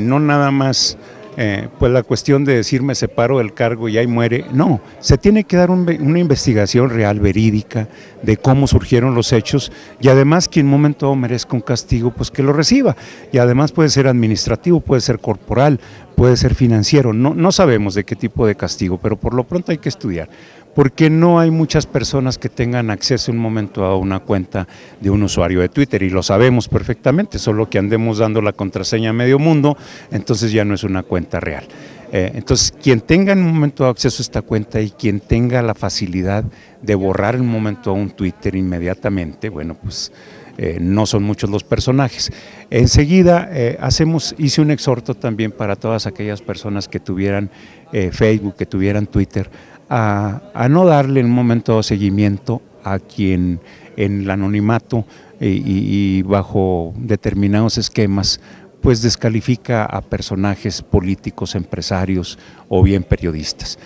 no nada más eh, pues la cuestión de decir me separo del cargo y ahí muere, no, se tiene que dar una investigación real, verídica, de cómo surgieron los hechos y además que en un momento merezca un castigo, pues que lo reciba. Y además puede ser administrativo, puede ser corporal, puede ser financiero, no, no sabemos de qué tipo de castigo, pero por lo pronto hay que estudiar porque no hay muchas personas que tengan acceso en un momento a una cuenta de un usuario de Twitter y lo sabemos perfectamente, solo que andemos dando la contraseña a medio mundo, entonces ya no es una cuenta real. Eh, entonces, quien tenga en un momento de acceso a esta cuenta y quien tenga la facilidad de borrar en un momento a un Twitter inmediatamente, bueno, pues eh, no son muchos los personajes. Enseguida eh, hacemos, hice un exhorto también para todas aquellas personas que tuvieran Facebook, que tuvieran Twitter, a, no darle un momento de seguimiento a quien en el anonimato y, y bajo determinados esquemas pues descalifica a personajes políticos, empresarios o bien periodistas.